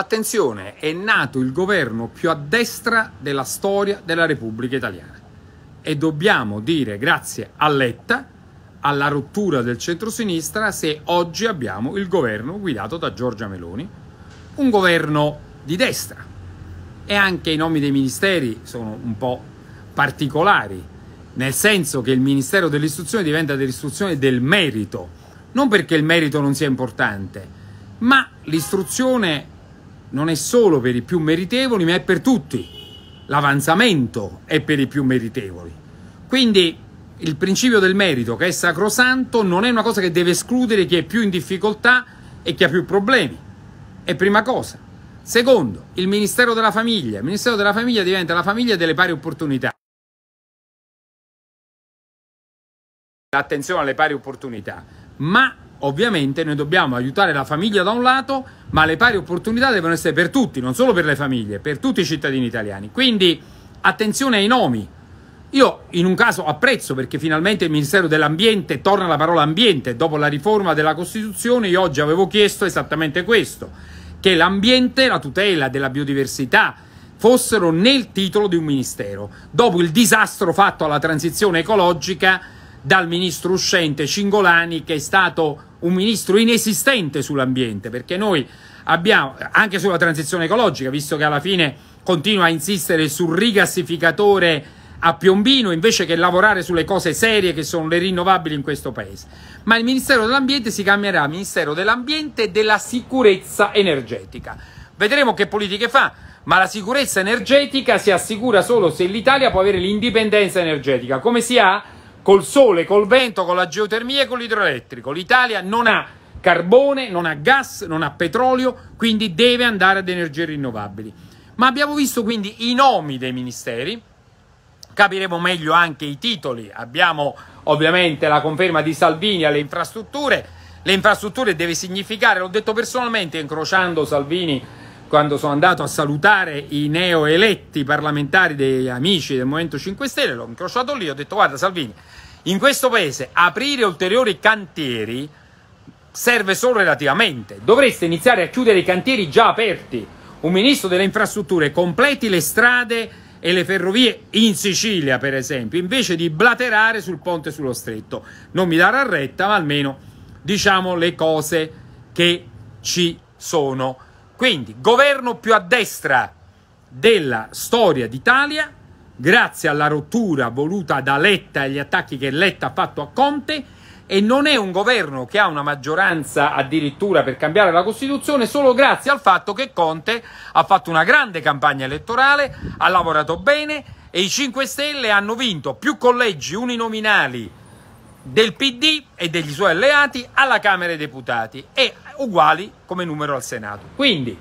Attenzione, è nato il governo più a destra della storia della Repubblica Italiana e dobbiamo dire grazie a Letta alla rottura del centrosinistra se oggi abbiamo il governo guidato da Giorgia Meloni, un governo di destra. E anche i nomi dei ministeri sono un po' particolari, nel senso che il Ministero dell'Istruzione diventa dell'istruzione del merito, non perché il merito non sia importante, ma l'istruzione non è solo per i più meritevoli, ma è per tutti. L'avanzamento è per i più meritevoli. Quindi il principio del merito, che è sacrosanto, non è una cosa che deve escludere chi è più in difficoltà e chi ha più problemi. È prima cosa. Secondo, il Ministero della Famiglia. Il Ministero della Famiglia diventa la famiglia delle pari opportunità. Attenzione alle pari opportunità. Ma ovviamente noi dobbiamo aiutare la famiglia da un lato ma le pari opportunità devono essere per tutti, non solo per le famiglie, per tutti i cittadini italiani. Quindi attenzione ai nomi. Io in un caso apprezzo perché finalmente il Ministero dell'Ambiente torna la parola ambiente. Dopo la riforma della Costituzione io oggi avevo chiesto esattamente questo, che l'ambiente, la tutela della biodiversità fossero nel titolo di un ministero. Dopo il disastro fatto alla transizione ecologica dal ministro uscente Cingolani che è stato un ministro inesistente sull'ambiente, perché noi abbiamo anche sulla transizione ecologica, visto che alla fine continua a insistere sul rigassificatore a Piombino invece che lavorare sulle cose serie che sono le rinnovabili in questo paese. Ma il Ministero dell'Ambiente si cambierà Ministero dell'Ambiente e della Sicurezza Energetica. Vedremo che politiche fa, ma la sicurezza energetica si assicura solo se l'Italia può avere l'indipendenza energetica, come si ha col sole, col vento, con la geotermia e con l'idroelettrico. L'Italia non ha carbone, non ha gas, non ha petrolio, quindi deve andare ad energie rinnovabili. Ma abbiamo visto quindi i nomi dei ministeri, capiremo meglio anche i titoli, abbiamo ovviamente la conferma di Salvini alle infrastrutture, le infrastrutture deve significare, l'ho detto personalmente incrociando Salvini quando sono andato a salutare i neoeletti parlamentari degli amici del Movimento 5 Stelle, l'ho incrociato lì, ho detto guarda Salvini, in questo paese aprire ulteriori cantieri serve solo relativamente. Dovreste iniziare a chiudere i cantieri già aperti. Un ministro delle infrastrutture completi le strade e le ferrovie in Sicilia, per esempio, invece di blaterare sul ponte sullo stretto. Non mi darà retta, ma almeno diciamo le cose che ci sono. Quindi, governo più a destra della storia d'Italia, grazie alla rottura voluta da Letta e agli attacchi che Letta ha fatto a Conte, e non è un governo che ha una maggioranza addirittura per cambiare la Costituzione solo grazie al fatto che Conte ha fatto una grande campagna elettorale, ha lavorato bene e i 5 Stelle hanno vinto più collegi uninominali del PD e degli suoi alleati alla Camera dei Deputati e uguali come numero al Senato. Quindi,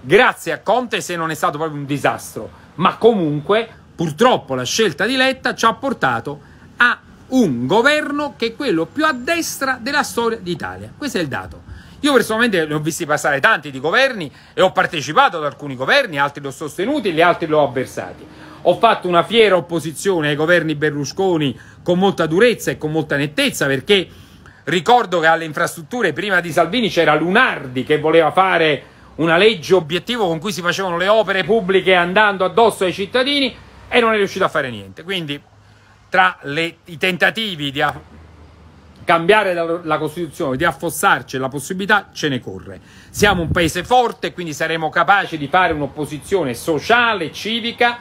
grazie a Conte se non è stato proprio un disastro, ma comunque purtroppo la scelta di Letta ci ha portato a un governo che è quello più a destra della storia d'Italia. Questo è il dato. Io personalmente ne ho visti passare tanti di governi e ho partecipato ad alcuni governi, altri li ho sostenuti, gli altri li ho avversati. Ho fatto una fiera opposizione ai governi Berlusconi con molta durezza e con molta nettezza perché ricordo che alle infrastrutture prima di Salvini c'era Lunardi che voleva fare una legge obiettivo con cui si facevano le opere pubbliche andando addosso ai cittadini e non è riuscito a fare niente. Quindi tra le, i tentativi di a, cambiare la, la Costituzione, di affossarci la possibilità, ce ne corre. Siamo un paese forte, quindi saremo capaci di fare un'opposizione sociale, civica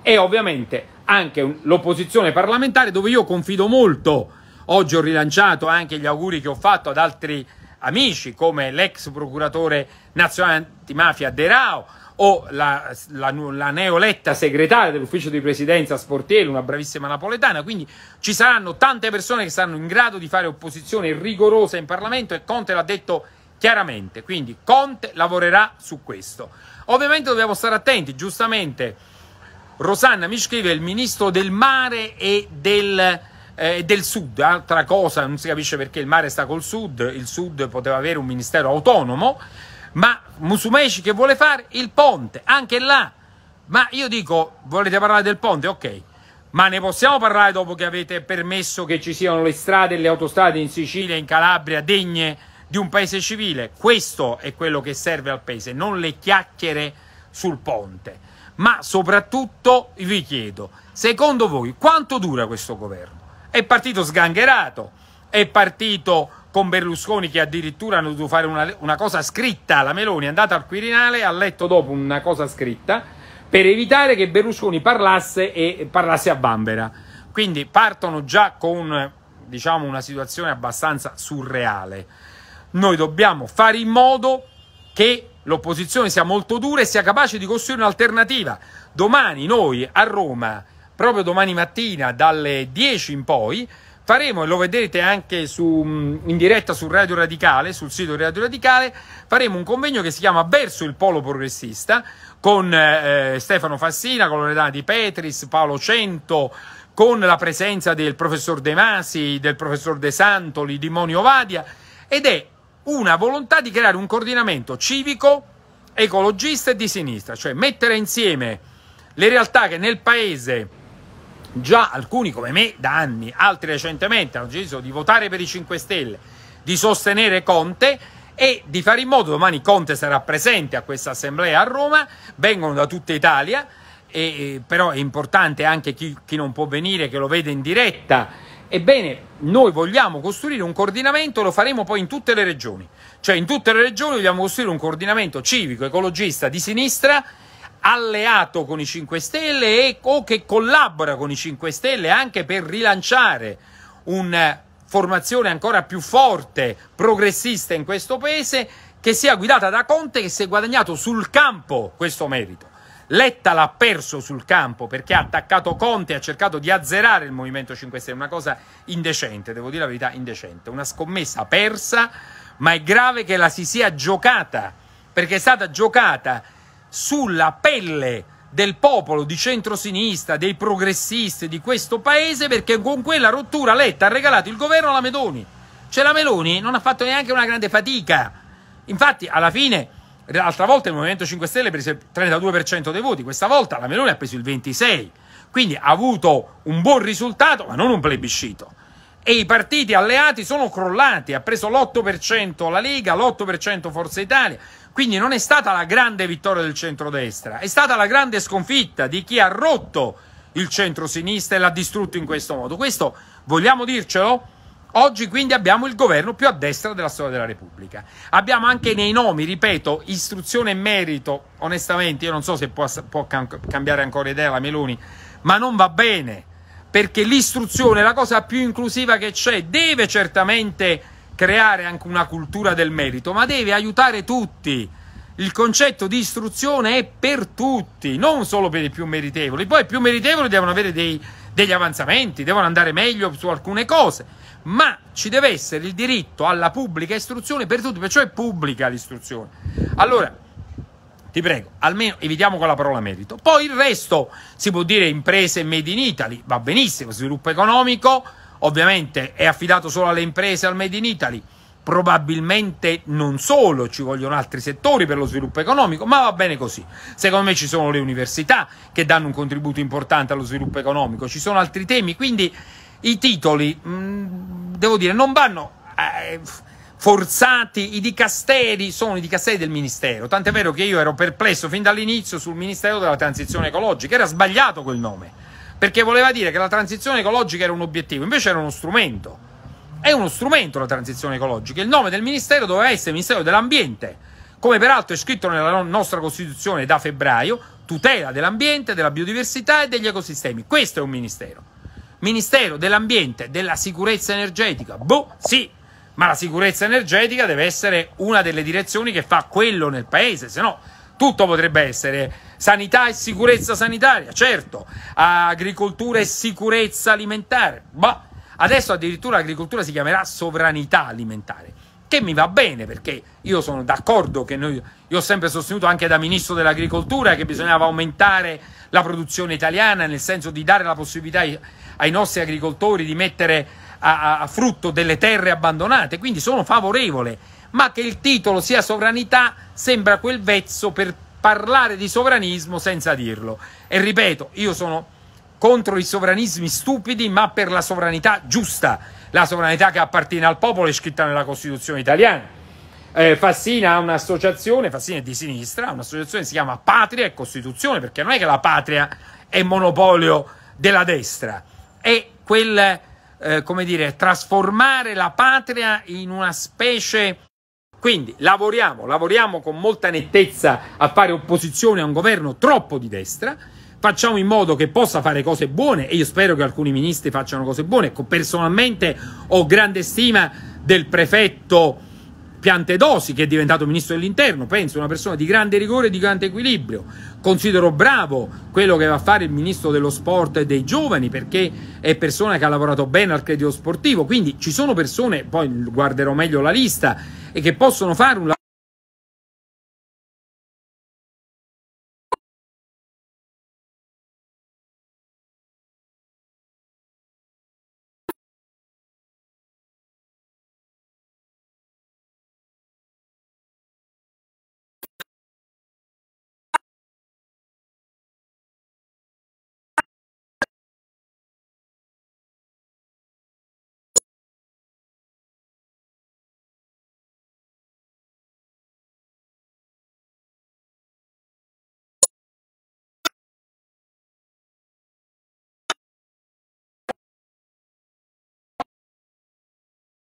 e ovviamente anche un, l'opposizione parlamentare dove io confido molto. Oggi ho rilanciato anche gli auguri che ho fatto ad altri amici come l'ex procuratore nazionale antimafia De Rao, o la, la, la neoletta segretaria dell'ufficio di presidenza Sportiere, una bravissima napoletana. Quindi ci saranno tante persone che saranno in grado di fare opposizione rigorosa in Parlamento e Conte l'ha detto chiaramente. Quindi Conte lavorerà su questo. Ovviamente dobbiamo stare attenti, giustamente. Rosanna mi scrive il ministro del mare e del, eh, del, sud, altra cosa, non si capisce perché il mare sta col sud, il sud poteva avere un ministero autonomo ma Musumeci che vuole fare il ponte, anche là. Ma io dico, volete parlare del ponte? Ok, ma ne possiamo parlare dopo che avete permesso che ci siano le strade e le autostrade in Sicilia e in Calabria degne di un paese civile? Questo è quello che serve al paese, non le chiacchiere sul ponte. Ma soprattutto vi chiedo, secondo voi quanto dura questo governo? È partito sgangherato, è partito con Berlusconi che addirittura hanno dovuto fare una, una cosa scritta, la Meloni è andata al Quirinale, ha letto dopo una cosa scritta per evitare che Berlusconi parlasse e parlasse a Bambera. Quindi partono già con diciamo, una situazione abbastanza surreale. Noi dobbiamo fare in modo che l'opposizione sia molto dura e sia capace di costruire un'alternativa. Domani noi a Roma, proprio domani mattina dalle 10 in poi, faremo, e lo vedrete anche su, mm, in diretta su Radio Radicale, sul sito Radio Radicale, faremo un convegno che si chiama Verso il Polo Progressista, con eh, eh, Stefano Fassina, con Loredana Di Petris, Paolo Cento, con la presenza del professor De Masi, del professor De Santoli, di Monio Vadia, ed è una volontà di creare un coordinamento civico, ecologista e di sinistra, cioè mettere insieme le realtà che nel paese già alcuni come me da anni, altri recentemente hanno deciso di votare per i 5 Stelle, di sostenere Conte e di fare in modo domani Conte sarà presente a questa assemblea a Roma, vengono da tutta Italia, e, però è importante anche chi, chi non può venire che lo vede in diretta. Ebbene, noi vogliamo costruire un coordinamento, lo faremo poi in tutte le regioni, cioè in tutte le regioni vogliamo costruire un coordinamento civico, ecologista, di sinistra alleato con i 5 Stelle e, o che collabora con i 5 Stelle anche per rilanciare una eh, formazione ancora più forte, progressista in questo paese, che sia guidata da Conte che si è guadagnato sul campo questo merito. Letta l'ha perso sul campo perché ha attaccato Conte e ha cercato di azzerare il Movimento 5 Stelle, una cosa indecente, devo dire la verità, indecente, una scommessa persa, ma è grave che la si sia giocata, perché è stata giocata sulla pelle del popolo di centrosinistra, dei progressisti di questo paese, perché con quella rottura Letta ha regalato il governo alla Meloni. Cioè la Meloni non ha fatto neanche una grande fatica. Infatti, alla fine, l'altra volta il Movimento 5 Stelle prese il 32% dei voti, questa volta la Meloni ha preso il 26%. Quindi ha avuto un buon risultato, ma non un plebiscito. E i partiti alleati sono crollati, ha preso l'8% la Lega, l'8% Forza Italia, quindi non è stata la grande vittoria del centrodestra, è stata la grande sconfitta di chi ha rotto il centrosinistra e l'ha distrutto in questo modo. Questo vogliamo dircelo? Oggi quindi abbiamo il governo più a destra della storia della Repubblica. Abbiamo anche nei nomi, ripeto, istruzione e merito. Onestamente, io non so se può, può cambiare ancora idea la Meloni, ma non va bene perché l'istruzione è la cosa più inclusiva che c'è. Deve certamente creare anche una cultura del merito, ma deve aiutare tutti. Il concetto di istruzione è per tutti, non solo per i più meritevoli. Poi i più meritevoli devono avere dei, degli avanzamenti, devono andare meglio su alcune cose, ma ci deve essere il diritto alla pubblica istruzione per tutti, perciò è pubblica l'istruzione. Allora, ti prego, almeno evitiamo con la parola merito. Poi il resto si può dire imprese made in Italy, va benissimo, sviluppo economico, Ovviamente è affidato solo alle imprese, al Made in Italy. Probabilmente non solo, ci vogliono altri settori per lo sviluppo economico, ma va bene così. Secondo me ci sono le università che danno un contributo importante allo sviluppo economico, ci sono altri temi, quindi i titoli, mm, devo dire, non vanno eh, forzati, i dicasteri sono i dicasteri del ministero, tant'è vero che io ero perplesso fin dall'inizio sul ministero della transizione ecologica, era sbagliato quel nome perché voleva dire che la transizione ecologica era un obiettivo, invece era uno strumento. È uno strumento la transizione ecologica. Il nome del ministero doveva essere Ministero dell'Ambiente, come peraltro è scritto nella nostra Costituzione da febbraio, tutela dell'ambiente, della biodiversità e degli ecosistemi. Questo è un ministero. Ministero dell'Ambiente, della sicurezza energetica. Boh, sì, ma la sicurezza energetica deve essere una delle direzioni che fa quello nel paese, se no tutto potrebbe essere sanità e sicurezza sanitaria, certo, agricoltura e sicurezza alimentare, ma boh. adesso addirittura l'agricoltura si chiamerà sovranità alimentare, che mi va bene perché io sono d'accordo che noi, io ho sempre sostenuto anche da ministro dell'agricoltura che bisognava aumentare la produzione italiana, nel senso di dare la possibilità ai, nostri agricoltori di mettere a, a, a frutto delle terre abbandonate, quindi sono favorevole ma che il titolo sia sovranità sembra quel vezzo per parlare di sovranismo senza dirlo. E ripeto, io sono contro i sovranismi stupidi, ma per la sovranità giusta, la sovranità che appartiene al popolo è scritta nella Costituzione italiana. Eh, Fassina ha un'associazione, Fassina è di sinistra, ha un'associazione che si chiama Patria e Costituzione, perché non è che la patria è monopolio della destra, è quel, eh, come dire, trasformare la patria in una specie quindi lavoriamo, lavoriamo con molta nettezza a fare opposizione a un governo troppo di destra, facciamo in modo che possa fare cose buone e io spero che alcuni ministri facciano cose buone. Personalmente ho grande stima del prefetto Piantedosi, che è diventato ministro dell'interno, penso una persona di grande rigore e di grande equilibrio. Considero bravo quello che va a fare il ministro dello sport e dei giovani, perché è persona che ha lavorato bene al credito sportivo. Quindi ci sono persone, poi guarderò meglio la lista, e che possono fare un lavoro